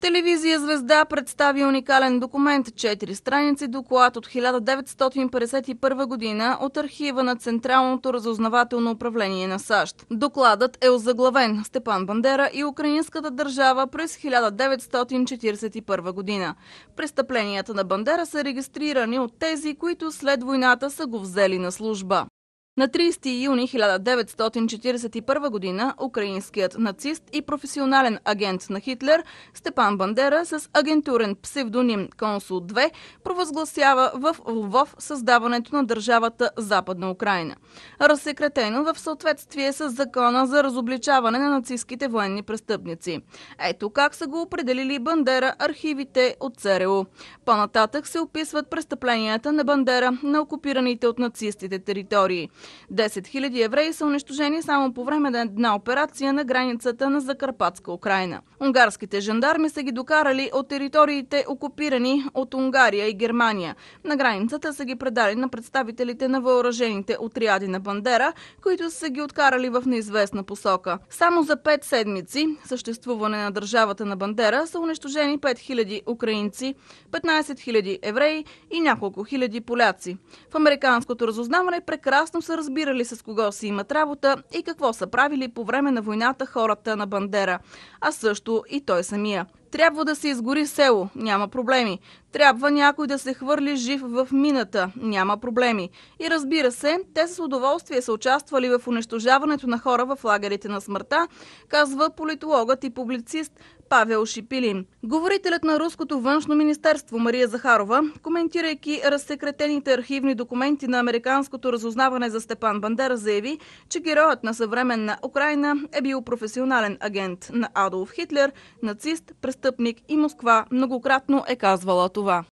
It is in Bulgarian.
Телевизия Звезда представи уникален документ, 4 страници доклад от 1951 година от архива на Централното разузнавателно управление на САЩ. Докладът е озаглавен Степан Бандера и Украинската държава през 1941 година. Престъпленията на Бандера са регистрирани от тези, които след войната са го взели на служба. На 30 юни 1941 година украинският нацист и професионален агент на Хитлер Степан Бандера с агентурен псевдоним Консул 2 провъзгласява в Лвов създаването на държавата Западна Украина. Разсекретено в съответствие с закона за разобличаване на нацистските военни престъпници. Ето как са го определили Бандера архивите от ЦРУ. По-нататък се описват престъпленията на Бандера на окупираните от нацистите територии – 10 000 евреи са унищожени само по време на една операция на границата на Закарпатска Украина. Унгарските жандарми са ги докарали от териториите окупирани от Унгария и Германия. На границата са ги предали на представителите на въоръжените отряди на Бандера, които са ги откарали в неизвестна посока. Само за 5 седмици съществуване на държавата на Бандера са унищожени 5 000 украинци, 15 000 евреи и няколко хиляди поляци. В американското разузнаване прекрасно са разбирали с кого си имат работа и какво са правили по време на войната хората на Бандера, а също и той самия. Трябва да се изгори село, няма проблеми. Трябва някой да се хвърли жив в мината, няма проблеми. И разбира се, те с удоволствие са участвали в унищожаването на хора в лагерите на смъртта, казва политологът и публицист Павел Шипилин. Говорителят на Руското външно министерство Мария Захарова, коментирайки разсекретените архивни документи на американското разузнаване за Степан Бандера, заяви, че героят на съвременна Украина е бил професионален агент на Адолф Хитлер, нацист, престъпник и Москва многократно е казвала това.